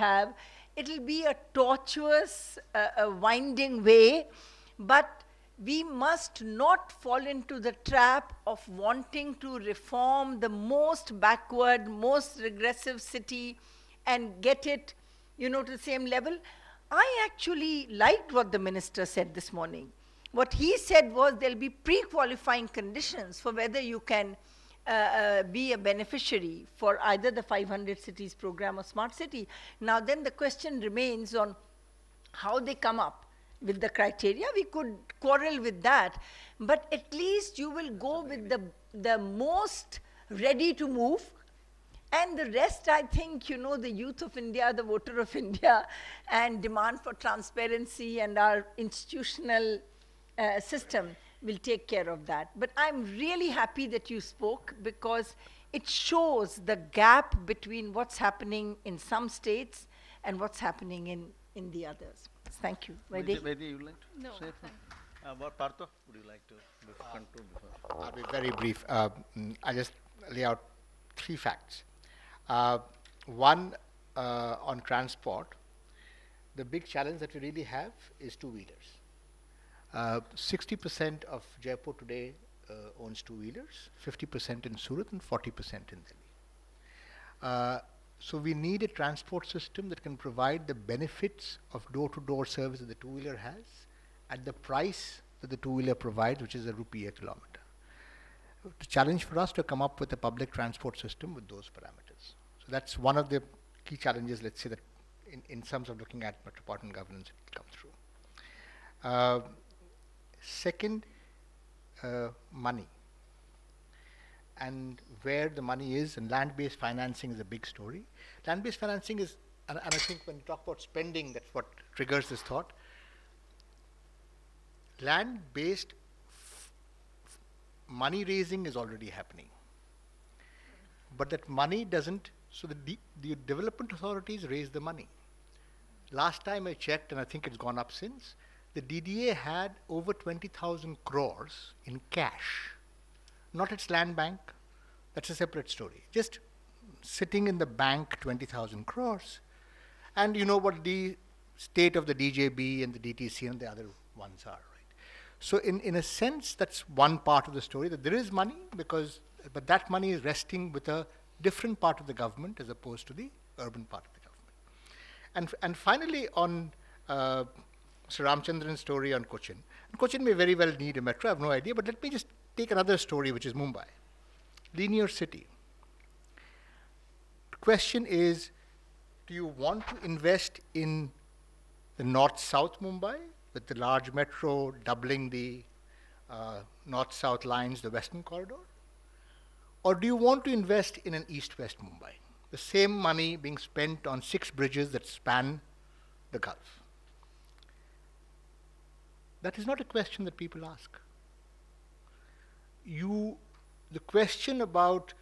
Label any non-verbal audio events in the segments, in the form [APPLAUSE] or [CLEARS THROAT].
have. It'll be a tortuous, uh, a winding way, but we must not fall into the trap of wanting to reform the most backward, most regressive city and get it, you know, to the same level. I actually liked what the minister said this morning. What he said was there'll be pre-qualifying conditions for whether you can uh, uh, be a beneficiary for either the 500 cities program or smart city. Now then the question remains on how they come up with the criteria. We could quarrel with that, but at least you will go with the, the most ready to move. And the rest, I think, you know, the youth of India, the voter of India, and demand for transparency and our institutional uh, system will take care of that. But I'm really happy that you spoke because it shows the gap between what's happening in some states and what's happening in, in the others. Thank you. Maybe, Vedi you like to no, say something? Uh, what Partho would you like to conclude? I'll be very brief. Uh, I'll just lay out three facts. Uh, one, uh, on transport, the big challenge that we really have is two-wheelers. 60% uh, of Jaipur today uh, owns two-wheelers, 50% in Surat and 40% in Delhi. Uh, so we need a transport system that can provide the benefits of door-to-door -door service that the two-wheeler has at the price that the two-wheeler provides, which is a rupee a kilometer. The challenge for us to come up with a public transport system with those parameters. So that's one of the key challenges, let's say, that in, in terms of looking at metropolitan governance, it will come through. Uh, Second, uh, money and where the money is, and land-based financing is a big story. Land-based financing is, and, and I think when you talk about spending, that's what triggers this thought. Land-based money raising is already happening. But that money doesn't, so the, de the development authorities raise the money. Last time I checked, and I think it's gone up since, the DDA had over 20,000 crores in cash, not its land bank, that's a separate story, just sitting in the bank 20,000 crores. And you know what the state of the DJB and the DTC and the other ones are, right? So in, in a sense, that's one part of the story, that there is money because, but that money is resting with a different part of the government as opposed to the urban part of the government. And, and finally on uh, Sir Ramchandran's story on Cochin. And Cochin may very well need a metro, I have no idea, but let me just take another story, which is Mumbai. Linear city. The question is, do you want to invest in the north-south Mumbai with the large metro doubling the uh, north-south lines, the western corridor? Or do you want to invest in an east-west Mumbai? The same money being spent on six bridges that span the Gulf. That is not a question that people ask. You, the question about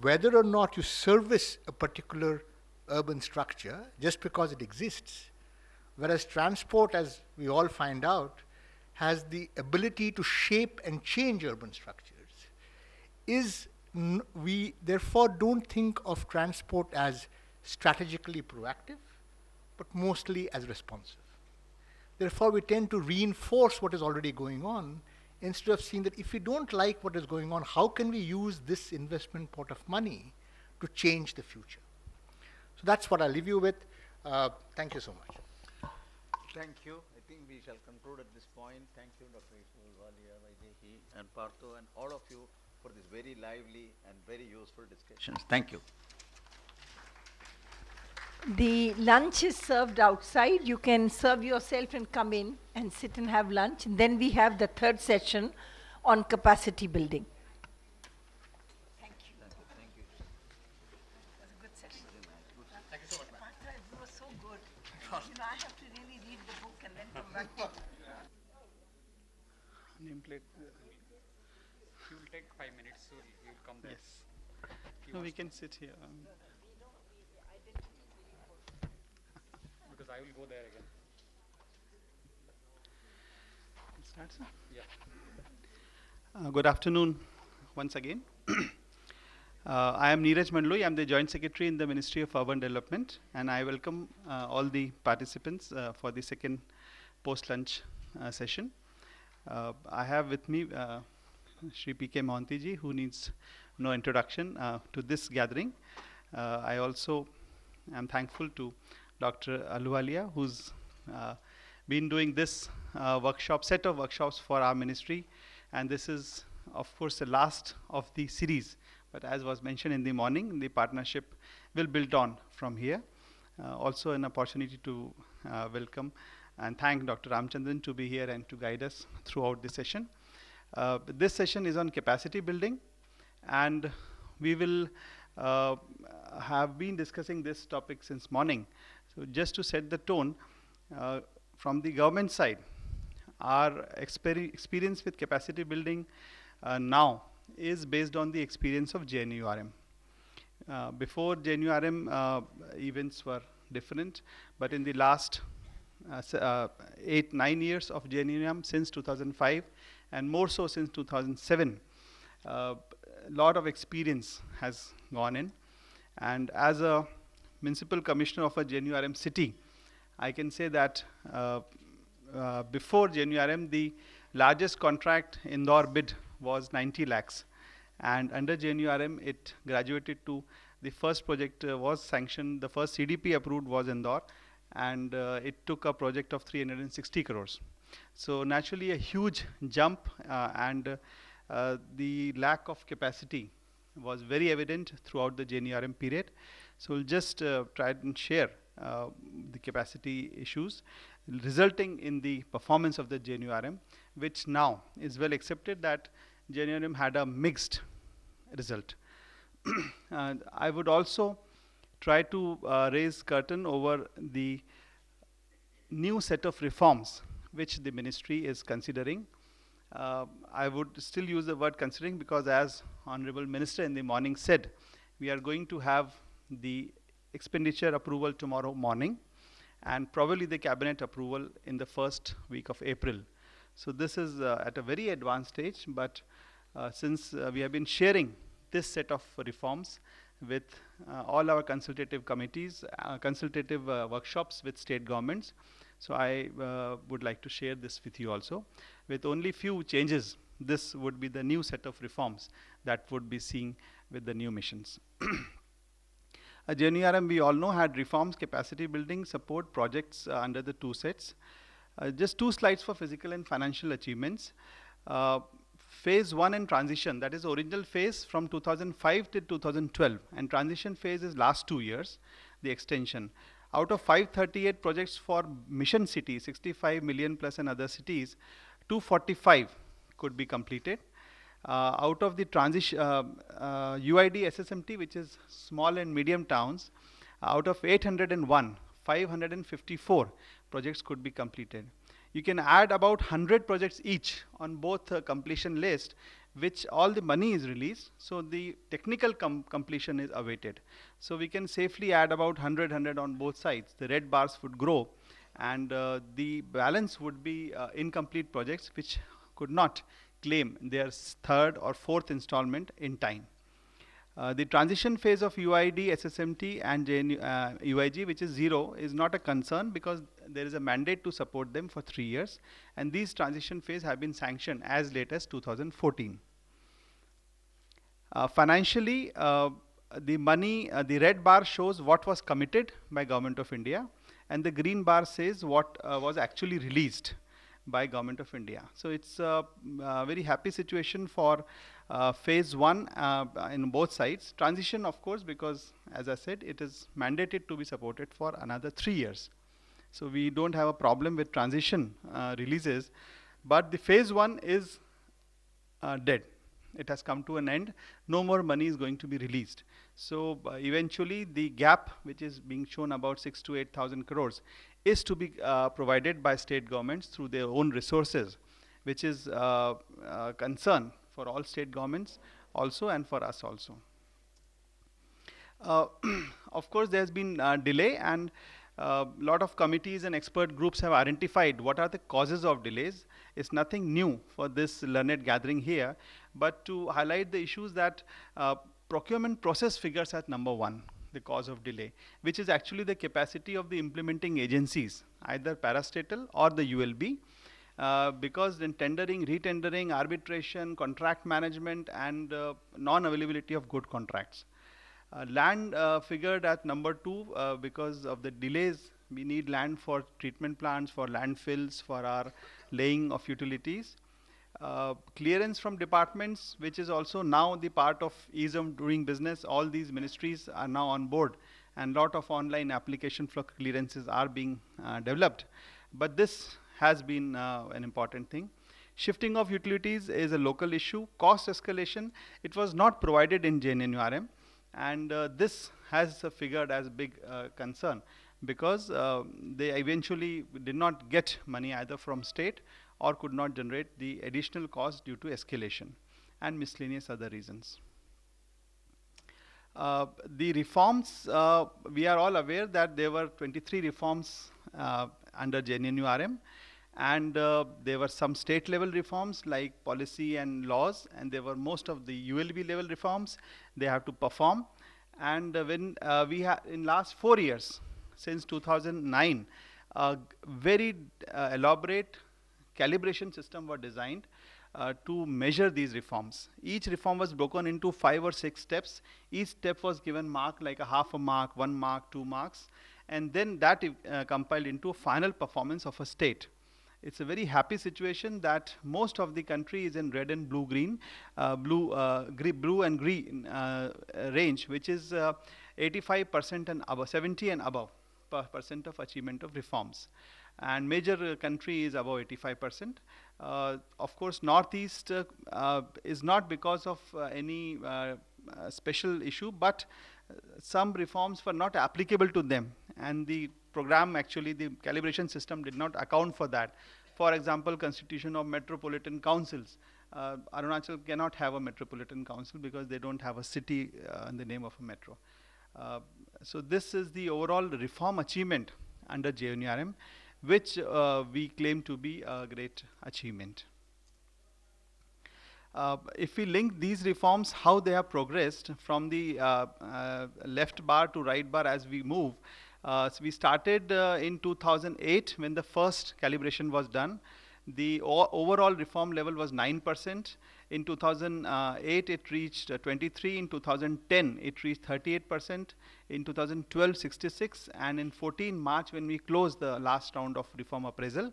whether or not you service a particular urban structure just because it exists, whereas transport, as we all find out, has the ability to shape and change urban structures, is we therefore don't think of transport as strategically proactive, but mostly as responsive. Therefore, we tend to reinforce what is already going on instead of seeing that if we don't like what is going on, how can we use this investment pot of money to change the future? So that's what I'll leave you with. Uh, thank you so much. Thank you. I think we shall conclude at this point. Thank you, Dr. Ishwalia, Vaidehi, and Partho, and all of you for this very lively and very useful discussions. Thank you. The lunch is served outside. You can serve yourself and come in and sit and have lunch. then we have the third session on capacity building. Thank you. Thank you. That was a good session. Thank you so much, Martha, it was so good. You know, I have to really read the book and then come back. Nameplate. He uh, will take five minutes, so he will come there. Yes. No, we can sit here. I will go there again. Start, sir? Yeah. Uh, good afternoon once again. [CLEARS THROAT] Uh, I am Neeraj Mandloi. I am the Joint Secretary in the Ministry of Urban Development, and I welcome uh, all the participants uh, for the second post-lunch uh, session. Uh, I have with me uh, Sri P.K. Montiji, who needs no introduction to this gathering. I also am thankful to Dr. Aluwalia, who's uh, been doing this uh, workshop, set of workshops for our ministry. And this is, of course, the last of the series. But as was mentioned in the morning, the partnership will build on from here. Uh, also an opportunity to uh, welcome and thank Dr. Ramchandran to be here and to guide us throughout the session. Uh, this session is on capacity building, and we will uh, have been discussing this topic since morning. So just to set the tone, uh, from the government side, our exper experience with capacity building uh, now is based on the experience of JNURM. Uh, before JNURM, uh, events were different, but in the last uh, uh, eight, nine years of JNURM since 2005, and more so since 2007, a lot of experience has gone in. And as a municipal commissioner of a JNURM city, I can say that uh, uh, before JNURM, the largest contract Indore bid was 90 lakhs. And under JNURM, it graduated to the first project uh, was sanctioned, the first CDP approved was Indore, and uh, it took a project of 360 crores. So naturally, a huge jump uh, and uh, the lack of capacity was very evident throughout the JNURM period. So we'll just uh, try and share uh, the capacity issues resulting in the performance of the JNURM, which now is well accepted that JNURM had a mixed result. [CLEARS THROAT] and I would also try to uh, raise curtain over the new set of reforms which the ministry is considering. Uh, I would still use the word considering because as Honorable Minister in the morning said, we are going to have the expenditure approval tomorrow morning and probably the cabinet approval in the first week of April. So this is uh, at a very advanced stage, but uh, since uh, we have been sharing this set of reforms with uh, all our consultative committees, uh, consultative uh, workshops with state governments, so I would like to share this with you also. With only few changes, this would be the new set of reforms that would be seen with the new missions. [CLEARS THROAT] Uh, JNURM, we all know, had reforms, capacity building, support projects uh, under the two sets. Uh, just two slides for physical and financial achievements. Uh, phase one and transition, that is original phase from 2005 to 2012, and transition phase is last two years, the extension. Out of 538 projects for mission cities, 65 million plus and other cities, 245 could be completed. Uh, out of the transition UID uh, uh, SSMT, which is small and medium towns, out of 801, 554 projects could be completed. You can add about 100 projects each on both uh, completion list, which all the money is released. So the technical com completion is awaited. So we can safely add about 100, 100 on both sides. The red bars would grow and uh, the balance would be uh, incomplete projects which could not claim their third or fourth installment in time. Uh, the transition phase of UID, SSMT and JNU, uh, UIG which is zero is not a concern because there is a mandate to support them for three years and these transition phase have been sanctioned as late as 2014. Uh, financially, uh, the money, uh, the red bar shows what was committed by Government of India and the green bar says what uh, was actually released by government of India. So it's a, a very happy situation for uh, phase one uh, in both sides. Transition, of course, because as I said, it is mandated to be supported for another three years. So we don't have a problem with transition uh, releases, but the phase one is uh, dead. It has come to an end. No more money is going to be released. So uh, eventually the gap, which is being shown about six to 8,000 crores, is to be uh, provided by state governments through their own resources, which is a uh, uh, concern for all state governments also and for us also. [CLEARS THROAT] of course, there's been delay and a uh, lot of committees and expert groups have identified what are the causes of delays. It's nothing new for this learned gathering here, but to highlight the issues that uh, procurement process figures at number one the cause of delay, which is actually the capacity of the implementing agencies, either parastatal or the ULB, uh, because in tendering, retendering, arbitration, contract management, and uh, non-availability of good contracts. Uh, land uh, figured at number two uh, because of the delays. We need land for treatment plants, for landfills, for our laying of utilities. Uh, clearance from departments, which is also now the part of ease of doing business. All these ministries are now on board, and lot of online application for clearances are being uh, developed. But this has been uh, an important thing. Shifting of utilities is a local issue. Cost escalation, it was not provided in JNNURM, and uh, this has figured as a big uh, concern because they eventually did not get money either from state or could not generate the additional cost due to escalation and miscellaneous other reasons. Uh, the reforms, uh, we are all aware that there were 23 reforms uh, under JNNURM and uh, there were some state level reforms like policy and laws and there were most of the ULB level reforms they have to perform and uh, when uh, we in last four years since 2009 very elaborate calibration system were designed uh, to measure these reforms. Each reform was broken into five or six steps. Each step was given mark like a half a mark, one mark, two marks, and then that uh, compiled into a final performance of a state. It's a very happy situation that most of the country is in red and blue green, uh, blue, uh, blue and green uh, range, which is 85% uh, and above, 70 and above per percent of achievement of reforms and major uh, country is above 85%. Uh, of course, Northeast uh, is not because of any special issue, but some reforms were not applicable to them. And the program actually, the calibration system did not account for that. For example, constitution of metropolitan councils. Uh, Arunachal cannot have a metropolitan council because they don't have a city uh, in the name of a metro. Uh, so this is the overall reform achievement under JNURM which uh, we claim to be a great achievement. Uh, if we link these reforms, how they have progressed from the uh, uh left bar to right bar as we move, uh, so we started uh, in 2008 when the first calibration was done. The overall reform level was 9%. In 2008, it reached uh, 23. In 2010, it reached 38%. In 2012, 66. And in 14 March, when we closed the last round of reform appraisal,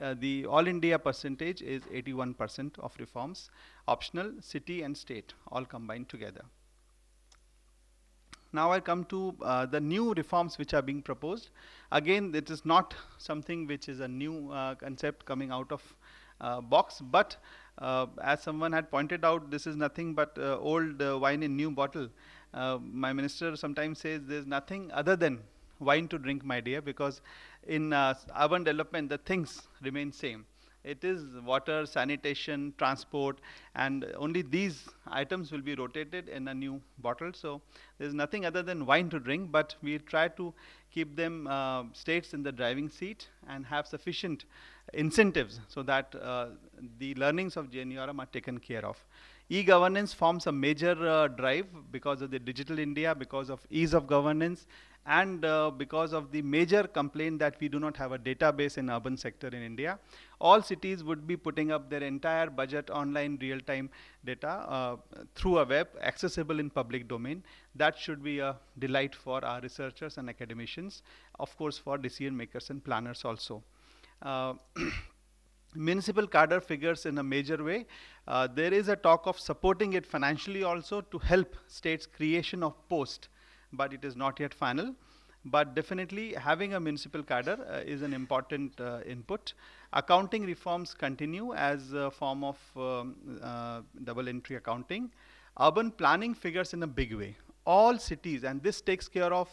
uh, the all India percentage is 81% of reforms, optional, city and state, all combined together. Now I come to uh, the new reforms which are being proposed. Again, it is not something which is a new uh, concept coming out of uh, box, but uh, as someone had pointed out, this is nothing but uh, old uh, wine in new bottle. my minister sometimes says there's nothing other than wine to drink, my dear, because in urban development, the things remain same. It is water, sanitation, transport, and only these items will be rotated in a new bottle. So there's nothing other than wine to drink, but we try to keep them uh, states in the driving seat and have sufficient incentives so that uh, the learnings of JNURM are taken care of. E-governance forms a major uh, drive because of the digital India, because of ease of governance, and uh, because of the major complaint that we do not have a database in urban sector in India, all cities would be putting up their entire budget online real-time data uh, through a web accessible in public domain. That should be a delight for our researchers and academicians, of course for decision makers and planners also. Uh, [CLEARS THROAT] municipal cadre figures in a major way. Uh, there is a talk of supporting it financially also to help states creation of post but it is not yet final. But definitely having a municipal cadre uh, is an important uh, input. Accounting reforms continue as a form of um, uh, double entry accounting. Urban planning figures in a big way. All cities, and this takes care of,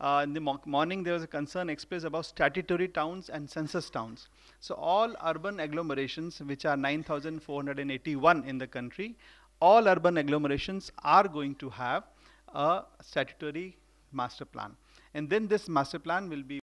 uh, in the mo morning there was a concern expressed about statutory towns and census towns. So all urban agglomerations, which are 9,481 in the country, all urban agglomerations are going to have a statutory master plan. And then this master plan will be